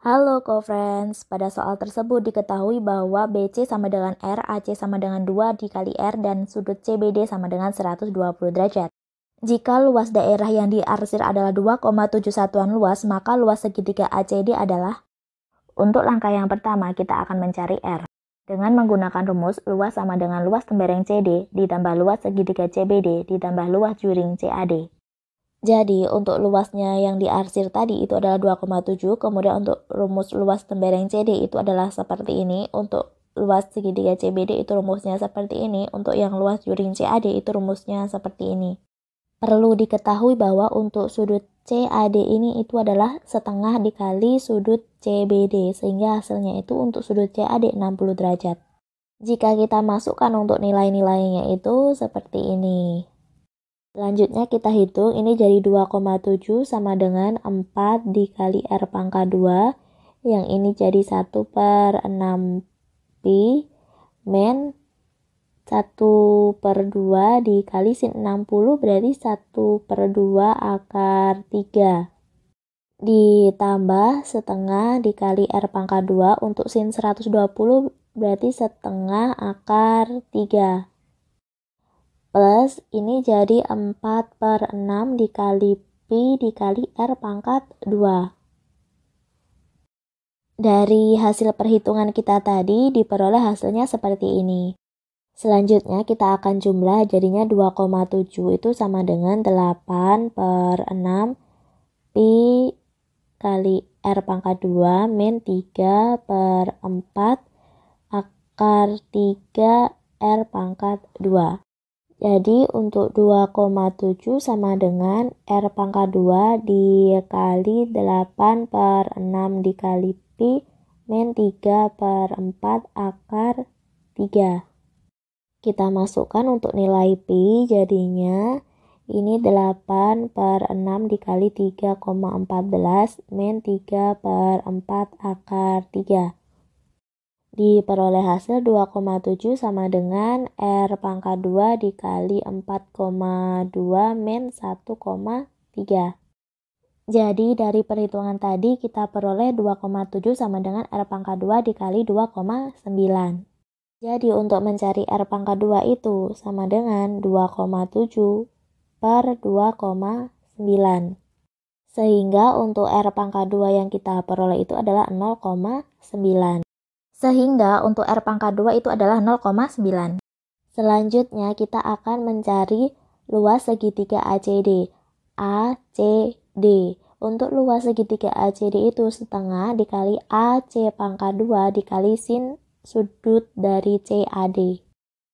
Halo co-friends, pada soal tersebut diketahui bahwa BC sama dengan R, AC sama dengan 2 dikali R, dan sudut CBD sama dengan 120 derajat. Jika luas daerah yang diarsir adalah 2,7 satuan luas, maka luas segitiga ACD adalah Untuk langkah yang pertama, kita akan mencari R. Dengan menggunakan rumus luas sama dengan luas tembereng CD ditambah luas segitiga CBD ditambah luas juring CAD. Jadi untuk luasnya yang diarsir tadi itu adalah 2,7, kemudian untuk rumus luas tembereng CD itu adalah seperti ini, untuk luas segitiga CBD itu rumusnya seperti ini, untuk yang luas juring CAD itu rumusnya seperti ini. Perlu diketahui bahwa untuk sudut CAD ini itu adalah setengah dikali sudut CBD, sehingga hasilnya itu untuk sudut CAD 60 derajat. Jika kita masukkan untuk nilai-nilainya itu seperti ini. Selanjutnya kita hitung, ini jadi 2,7 sama dengan 4 dikali R pangkat 2, yang ini jadi 1 per 6 Pi, men 1 per 2 dikali sin 60 berarti 1 per 2 akar 3. Ditambah setengah dikali R pangkat 2 untuk sin 120 berarti setengah akar 3 plus ini jadi 4 per 6 dikali P dikali R pangkat 2. Dari hasil perhitungan kita tadi diperoleh hasilnya seperti ini. Selanjutnya kita akan jumlah jadinya 2,7 itu sama dengan 8 per 6 Pi kali R pangkat 2 min 3 per 4 akar 3 R pangkat 2. Jadi untuk 2,7 sama dengan R pangkat 2 dikali 8 per 6 dikali Pi min 3 per 4 akar 3. Kita masukkan untuk nilai Pi jadinya ini 8 per 6 dikali 3,14 min 3 per 4 akar 3. Diperoleh hasil 2,7 sama dengan R pangkat 2 dikali 4,2 min 1,3. Jadi dari perhitungan tadi kita peroleh 2,7 sama dengan R pangkat 2 dikali 2,9. Jadi untuk mencari R pangkat 2 itu sama dengan 2,7 per 2,9. Sehingga untuk R pangkat 2 yang kita peroleh itu adalah 0,9. Sehingga untuk R pangkat 2 itu adalah 0,9. Selanjutnya kita akan mencari luas segitiga ACD. ACD. Untuk luas segitiga ACD itu setengah dikali AC pangkat 2 dikali sin sudut dari CAD.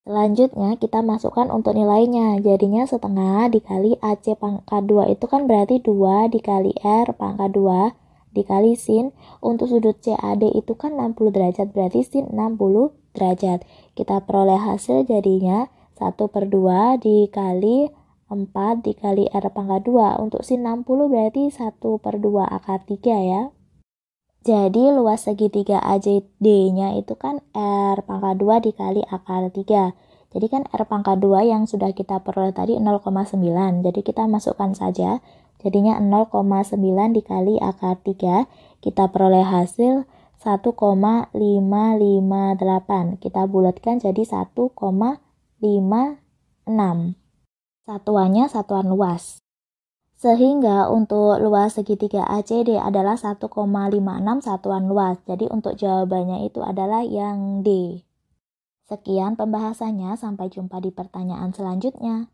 Selanjutnya kita masukkan untuk nilainya, jadinya setengah dikali AC pangkat 2 itu kan berarti 2 dikali R pangkat 2 dikali sin untuk sudut CAD itu kan 60 derajat berarti sin 60 derajat kita peroleh hasil jadinya 1 per 2 dikali 4 dikali R pangkat 2 untuk sin 60 berarti 1 per 2 akar 3 ya jadi luas segitiga AJD-nya itu kan R pangkat 2 dikali akar 3 jadi kan R pangkat 2 yang sudah kita peroleh tadi 0,9. Jadi kita masukkan saja Jadinya 0,9 dikali akar 3 kita peroleh hasil 1,558. Kita bulatkan jadi 1,56. Satuannya satuan luas. Sehingga untuk luas segitiga ACD adalah 1,56 satuan luas. Jadi untuk jawabannya itu adalah yang D. Sekian pembahasannya, sampai jumpa di pertanyaan selanjutnya.